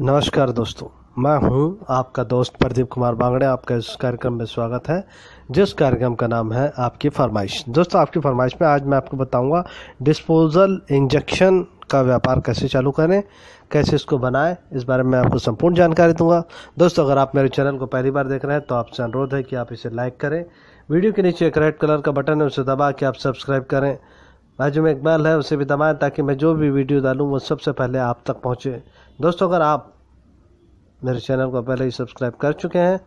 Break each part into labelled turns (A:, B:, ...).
A: नमस्कार दोस्तों मैं हूं आपका दोस्त प्रदीप कुमार बांगड़े आपका इस कार्यक्रम में स्वागत है जिस कार्यक्रम का नाम है आपकी फरमाइश दोस्तों आपकी फरमाइश में आज मैं आपको बताऊंगा डिस्पोजल इंजेक्शन का व्यापार कैसे चालू करें कैसे इसको बनाएं इस बारे में आपको संपूर्ण जानकारी दूंगा दोस्तों अगर आप मेरे चैनल को पहली बार देख रहे हैं तो आपसे अनुरोध है कि आप इसे लाइक करें वीडियो के नीचे एक रेड कलर का बटन है उसे दबा के आप सब्सक्राइब करें बाजू में एक बेल है उसे भी दबाएं ताकि मैं जो भी वीडियो डालूँ वो सबसे पहले आप तक पहुँचे दोस्तों अगर आप मेरे चैनल को पहले ही सब्सक्राइब कर चुके हैं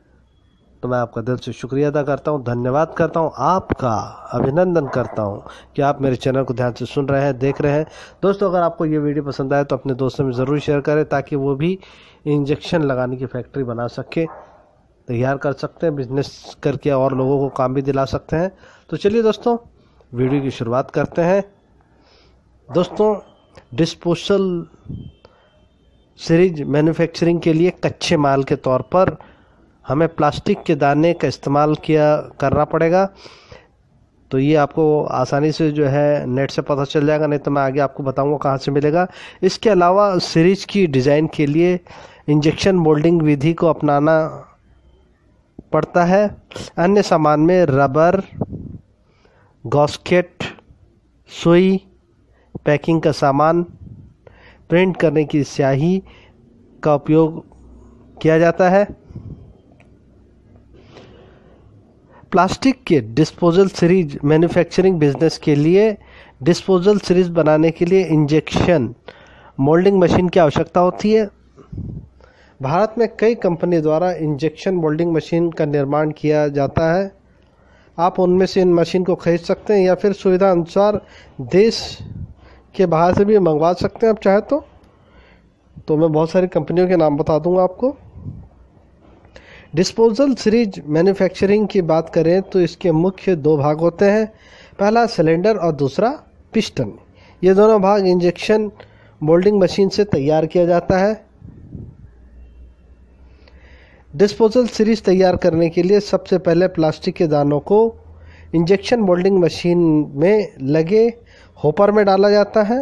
A: तो मैं आपका दिल से शुक्रिया अदा करता हूँ धन्यवाद करता हूँ आपका अभिनंदन करता हूँ कि आप मेरे चैनल को ध्यान से सुन रहे हैं देख रहे हैं दोस्तों अगर आपको ये वीडियो पसंद आए तो अपने दोस्तों में ज़रूर शेयर करें ताकि वो भी इंजेक्शन लगाने की फैक्ट्री बना सके तैयार कर सकते हैं बिजनेस करके और लोगों को काम भी दिला सकते हैं तो चलिए दोस्तों वीडियो की शुरुआत करते हैं दोस्तों डिस्पोजल सीरीज मैन्युफैक्चरिंग के लिए कच्चे माल के तौर पर हमें प्लास्टिक के दाने का इस्तेमाल किया करना पड़ेगा तो ये आपको आसानी से जो है नेट से पता चल जाएगा नहीं तो मैं आगे आपको बताऊंगा कहाँ से मिलेगा इसके अलावा सीरीज की डिज़ाइन के लिए इंजेक्शन मोल्डिंग विधि को अपनाना पड़ता है अन्य सामान में रबर गॉस्केट सुई पैकिंग का सामान प्रिंट करने की स्याही का उपयोग किया जाता है प्लास्टिक के डिस्पोजल सीरीज मैन्युफैक्चरिंग बिजनेस के लिए डिस्पोजल सीरीज बनाने के लिए इंजेक्शन मोल्डिंग मशीन की आवश्यकता होती है भारत में कई कंपनी द्वारा इंजेक्शन मोल्डिंग मशीन का निर्माण किया जाता है आप उनमें से इन मशीन को खरीद सकते हैं या फिर सुविधा अनुसार देश के बाहर से भी मंगवा सकते हैं आप चाहे तो तो मैं बहुत सारी कंपनियों के नाम बता दूंगा आपको डिस्पोजल सीरीज मैन्युफैक्चरिंग की बात करें तो इसके मुख्य दो भाग होते हैं पहला सिलेंडर और दूसरा पिस्टन ये दोनों भाग इंजेक्शन मोल्डिंग मशीन से तैयार किया जाता है डिस्पोजल सीरीज तैयार करने के लिए सबसे पहले प्लास्टिक के दानों को इंजेक्शन मोल्डिंग मशीन में लगे होपर में डाला जाता है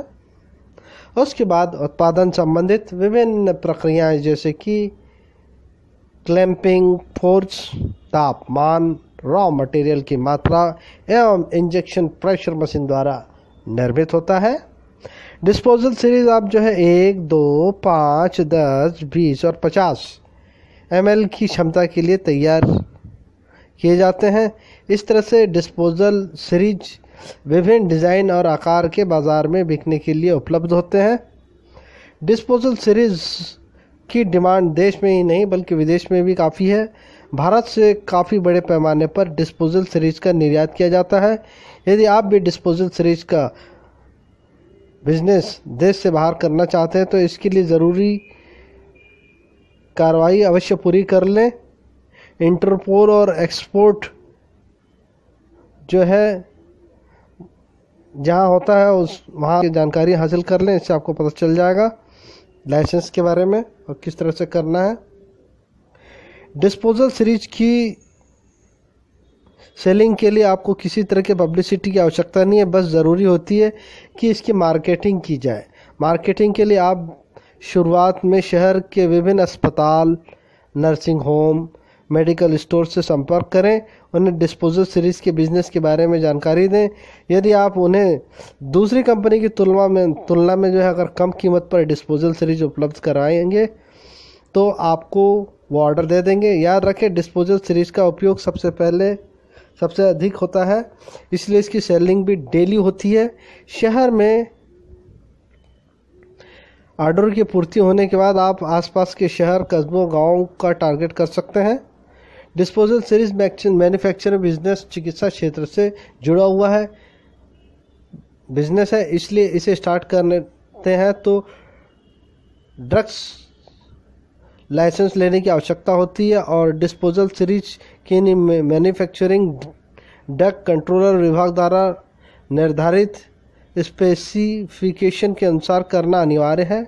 A: उसके बाद उत्पादन संबंधित विभिन्न प्रक्रियाएं जैसे कि क्लैंपिंग फोर्स तापमान रॉ मटेरियल की मात्रा एवं इंजेक्शन प्रेशर मशीन द्वारा निर्मित होता है डिस्पोजल सीरीज आप जो है एक दो पाँच दस बीस और पचास एम की क्षमता के लिए तैयार किए जाते हैं इस तरह से डिस्पोजल सीरीज विभिन्न डिज़ाइन और आकार के बाज़ार में बिकने के लिए उपलब्ध होते हैं डिस्पोजल सीरीज़ की डिमांड देश में ही नहीं बल्कि विदेश में भी काफ़ी है भारत से काफ़ी बड़े पैमाने पर डिस्पोजल सीरीज का निर्यात किया जाता है यदि आप भी डिस्पोजल सीरीज का बिजनेस देश से बाहर करना चाहते हैं तो इसके लिए ज़रूरी कार्रवाई अवश्य पूरी कर ले इंटरपोल और एक्सपोर्ट जो है जहाँ होता है उस वहाँ की जानकारी हासिल कर लें इससे आपको पता चल जाएगा लाइसेंस के बारे में और किस तरह से करना है डिस्पोजल सीरीज की सेलिंग के लिए आपको किसी तरह के पब्लिसिटी की आवश्यकता नहीं है बस ज़रूरी होती है कि इसकी मार्केटिंग की जाए मार्केटिंग के लिए आप शुरुआत में शहर के विभिन्न अस्पताल नर्सिंग होम मेडिकल स्टोर से संपर्क करें उन्हें डिस्पोजल सीरीज़ के बिजनेस के बारे में जानकारी दें यदि आप उन्हें दूसरी कंपनी की तुलना में तुलना में जो है अगर कम कीमत पर डिस्पोजल सीरीज उपलब्ध कराएंगे तो आपको वो ऑर्डर दे देंगे याद रखें डिस्पोजल सीरीज़ का उपयोग सबसे पहले सबसे अधिक होता है इसलिए इसकी सेलिंग भी डेली होती है शहर में ऑर्डर की पूर्ति होने के बाद आप आसपास के शहर कस्बों गाँव का टारगेट कर सकते हैं डिस्पोजल सीरीज मैन्युफैक्चर बिजनेस चिकित्सा क्षेत्र से जुड़ा हुआ है बिजनेस है इसलिए इसे स्टार्ट करते हैं तो ड्रग्स लाइसेंस लेने की आवश्यकता होती है और डिस्पोजल सीरीज की मैन्युफैक्चरिंग ड्रग कंट्रोलर विभाग द्वारा निर्धारित स्पेसिफिकेशन के अनुसार करना अनिवार्य है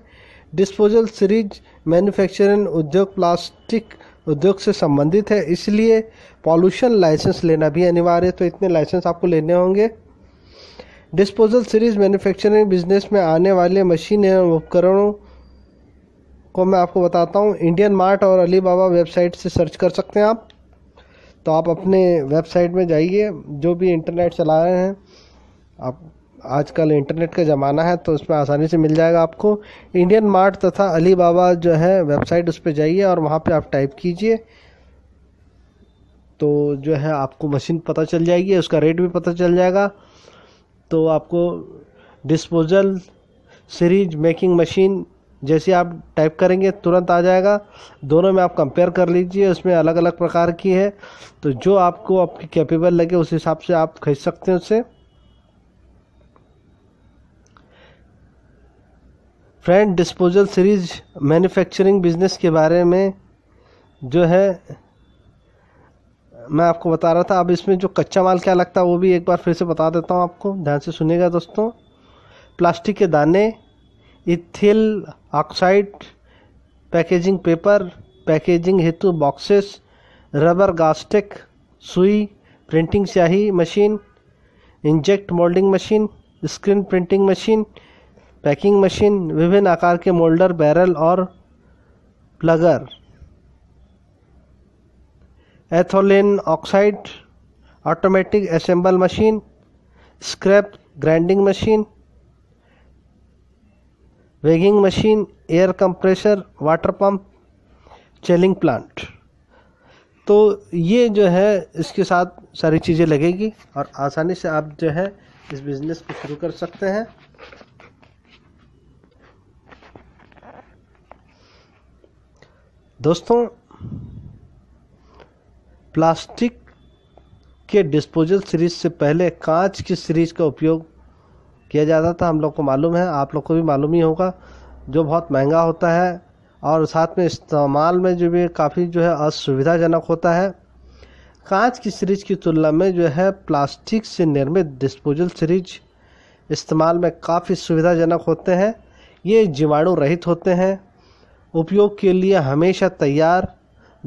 A: डिस्पोजल सीरीज मैन्युफैक्चरिंग उद्योग प्लास्टिक उद्योग से संबंधित है इसलिए पॉल्यूशन लाइसेंस लेना भी अनिवार्य है तो इतने लाइसेंस आपको लेने होंगे डिस्पोजल सीरीज मैन्युफैक्चरिंग बिजनेस में आने वाले मशीन एवं उपकरणों को मैं आपको बताता हूँ इंडियन मार्ट और अलीबाबा वेबसाइट से सर्च कर सकते हैं आप तो आप अपने वेबसाइट में जाइए जो भी इंटरनेट चला रहे हैं आप आजकल इंटरनेट का ज़माना है तो उसमें आसानी से मिल जाएगा आपको इंडियन मार्ट तथा अली बाबा जो है वेबसाइट उस पर जाइए और वहाँ पे आप टाइप कीजिए तो जो है आपको मशीन पता चल जाएगी उसका रेट भी पता चल जाएगा तो आपको डिस्पोजल सीरीज मेकिंग मशीन जैसे आप टाइप करेंगे तुरंत आ जाएगा दोनों में आप कंपेयर कर लीजिए उसमें अलग अलग प्रकार की है तो जो आपको आपकी कैपेबल लगे उस हिसाब से आप खरीद सकते हैं उससे friend disposal series manufacturing business के बारे में जो है मैं आपको बता रहा था अब इसमें जो कच्चा माल क्या लगता है वो भी एक बार फिर से बता देता हूँ आपको ध्यान से सुनेगा दोस्तों प्लास्टिक के दाने ethyl oxide packaging paper packaging हेतु बॉक्सेस रबर गास्टिक सुई प्रिंटिंग स्याही machine inject moulding machine screen printing machine packing machine विभिन्न आकार के मोल्डर बैरल और plunger ethylene oxide automatic assemble machine scrap grinding machine weighing machine air compressor water pump chilling plant तो ये जो है इसके साथ सारी चीज़ें लगेगी और आसानी से आप जो है इस बिज़नेस को शुरू कर सकते हैं दोस्तों प्लास्टिक के डिस्पोजल सीरीज से पहले कांच की सीरीज का उपयोग किया जाता था हम लोग को मालूम है आप लोग को भी मालूम ही होगा जो बहुत महंगा होता है और साथ में इस्तेमाल में जो भी काफ़ी जो है असुविधाजनक होता है कांच की सीरीज की तुलना में जो है प्लास्टिक से निर्मित डिस्पोजल सीरीज इस्तेमाल में काफ़ी सुविधाजनक होते हैं ये जीवाणु रहित होते हैं उपयोग के लिए हमेशा तैयार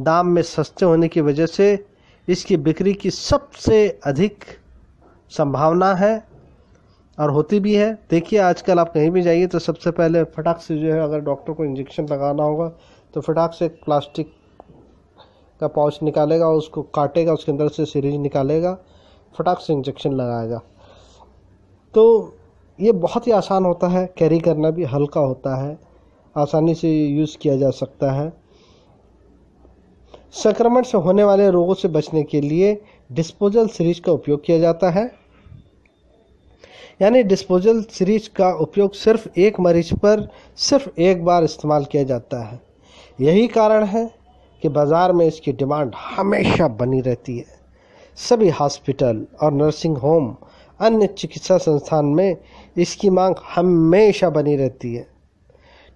A: दाम में सस्ते होने की वजह से इसकी बिक्री की सबसे अधिक संभावना है और होती भी है देखिए आजकल आप कहीं भी जाइए तो सबसे पहले फटाक से जो है अगर डॉक्टर को इंजेक्शन लगाना होगा तो फटाक से प्लास्टिक का पाउच निकालेगा और उसको काटेगा उसके अंदर से सीरीज निकालेगा फटाक से इंजेक्शन लगाएगा तो ये बहुत ही आसान होता है कैरी करना भी हल्का होता है आसानी से यूज़ किया जा सकता है संक्रमण से होने वाले रोगों से बचने के लिए डिस्पोजल सीरीज का उपयोग किया जाता है यानी डिस्पोजल सीरीज का उपयोग सिर्फ एक मरीज पर सिर्फ एक बार इस्तेमाल किया जाता है यही कारण है कि बाज़ार में इसकी डिमांड हमेशा बनी रहती है सभी हॉस्पिटल और नर्सिंग होम अन्य चिकित्सा संस्थान में इसकी मांग हमेशा बनी रहती है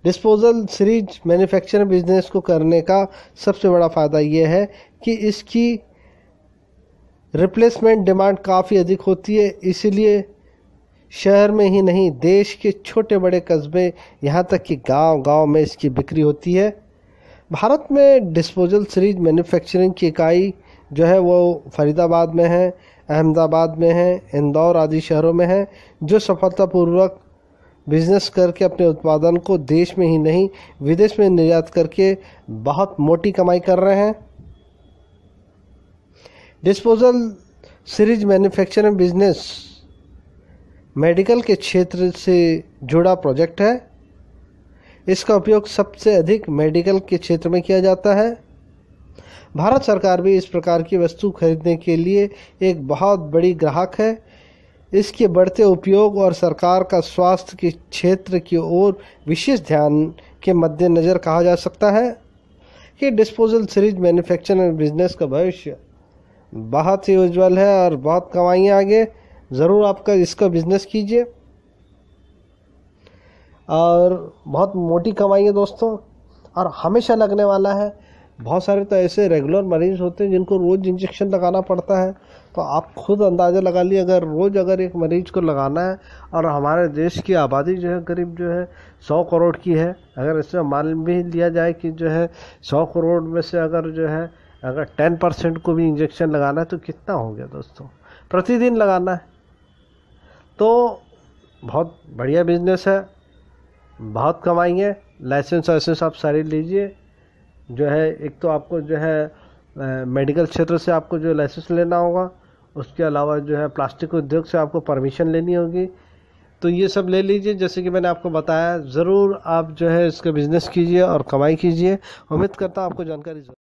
A: डिस्पोजल सीरीज मैन्युफैक्चर बिजनेस को करने का सबसे बड़ा फ़ायदा यह है कि इसकी रिप्लेसमेंट डिमांड काफ़ी अधिक होती है इसीलिए शहर में ही नहीं देश के छोटे बड़े कस्बे यहाँ तक कि गांव गांव में इसकी बिक्री होती है भारत में डिस्पोजल सीरीज मैन्युफैक्चरिंग की इकाई जो है वो फरीदाबाद में है अहमदाबाद में है इंदौर आदि शहरों में है जो सफलतापूर्वक बिजनेस करके अपने उत्पादन को देश में ही नहीं विदेश में निर्यात करके बहुत मोटी कमाई कर रहे हैं disposal series manufacturing business medical के क्षेत्र से जुड़ा प्रोजेक्ट है इसका उपयोग सबसे अधिक मेडिकल के क्षेत्र में किया जाता है भारत सरकार भी इस प्रकार की वस्तु खरीदने के लिए एक बहुत बड़ी ग्राहक है इसके बढ़ते उपयोग और सरकार का स्वास्थ्य के क्षेत्र की ओर विशेष ध्यान के मद्देनज़र कहा जा सकता है कि disposal series manufacturing and business का भविष्य बहुत ही उज्जवल है और बहुत कमाइयाँ आगे ज़रूर आपका इसका बिज़नेस कीजिए और बहुत मोटी कमाई है दोस्तों और हमेशा लगने वाला है बहुत सारे तो ऐसे रेगुलर मरीज़ होते हैं जिनको रोज़ इंजेक्शन लगाना पड़ता है तो आप खुद अंदाज़ा लगा लिए अगर रोज़ अगर एक मरीज़ को लगाना है और हमारे देश की आबादी जो है करीब जो है सौ करोड़ की है अगर इसमें मान भी लिया जाए कि जो है सौ करोड़ में से अगर जो है अगर टेन परसेंट को भी इंजेक्शन लगाना है तो कितना हो गया दोस्तों प्रतिदिन लगाना है तो बहुत बढ़िया बिजनेस है बहुत कमाई है लाइसेंस वाइसेंस आप सारी लीजिए जो है एक तो आपको जो है मेडिकल क्षेत्र से आपको जो लाइसेंस लेना होगा उसके अलावा जो है प्लास्टिक उद्योग से आपको परमिशन लेनी होगी तो ये सब ले लीजिए जैसे कि मैंने आपको बताया ज़रूर आप जो है इसका बिज़नेस कीजिए और कमाई कीजिए उम्मीद करता हूँ आपको जानकारी